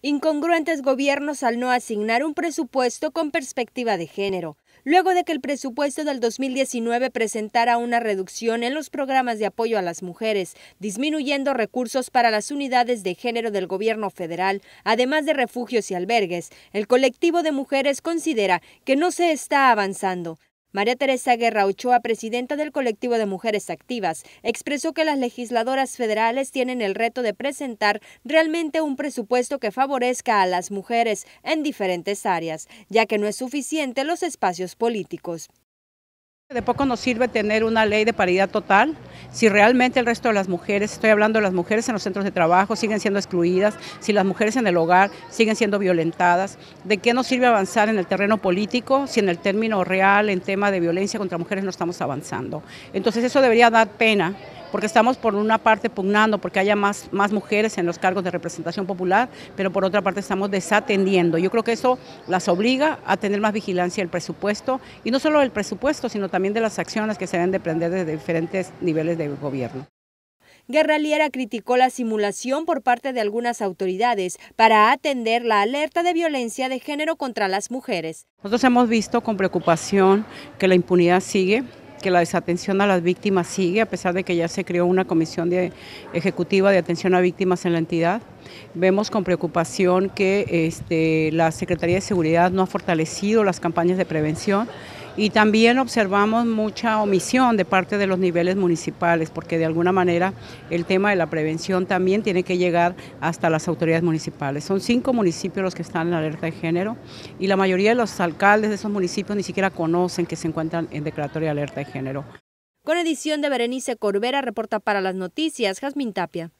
Incongruentes gobiernos al no asignar un presupuesto con perspectiva de género, luego de que el presupuesto del 2019 presentara una reducción en los programas de apoyo a las mujeres, disminuyendo recursos para las unidades de género del gobierno federal, además de refugios y albergues, el colectivo de mujeres considera que no se está avanzando, María Teresa Guerra Ochoa, presidenta del colectivo de mujeres activas, expresó que las legisladoras federales tienen el reto de presentar realmente un presupuesto que favorezca a las mujeres en diferentes áreas, ya que no es suficiente los espacios políticos. De poco nos sirve tener una ley de paridad total si realmente el resto de las mujeres, estoy hablando de las mujeres en los centros de trabajo, siguen siendo excluidas, si las mujeres en el hogar siguen siendo violentadas, ¿de qué nos sirve avanzar en el terreno político si en el término real, en tema de violencia contra mujeres, no estamos avanzando? Entonces eso debería dar pena porque estamos por una parte pugnando porque haya más, más mujeres en los cargos de representación popular, pero por otra parte estamos desatendiendo. Yo creo que eso las obliga a tener más vigilancia del presupuesto, y no solo del presupuesto, sino también de las acciones que se deben prender desde diferentes niveles de gobierno. Guerraliera criticó la simulación por parte de algunas autoridades para atender la alerta de violencia de género contra las mujeres. Nosotros hemos visto con preocupación que la impunidad sigue, que la desatención a las víctimas sigue, a pesar de que ya se creó una comisión ejecutiva de atención a víctimas en la entidad. Vemos con preocupación que este, la Secretaría de Seguridad no ha fortalecido las campañas de prevención y también observamos mucha omisión de parte de los niveles municipales, porque de alguna manera el tema de la prevención también tiene que llegar hasta las autoridades municipales. Son cinco municipios los que están en alerta de género y la mayoría de los alcaldes de esos municipios ni siquiera conocen que se encuentran en declaratoria de alerta de género. Con edición de Berenice Corbera, reporta para las noticias Jazmín Tapia.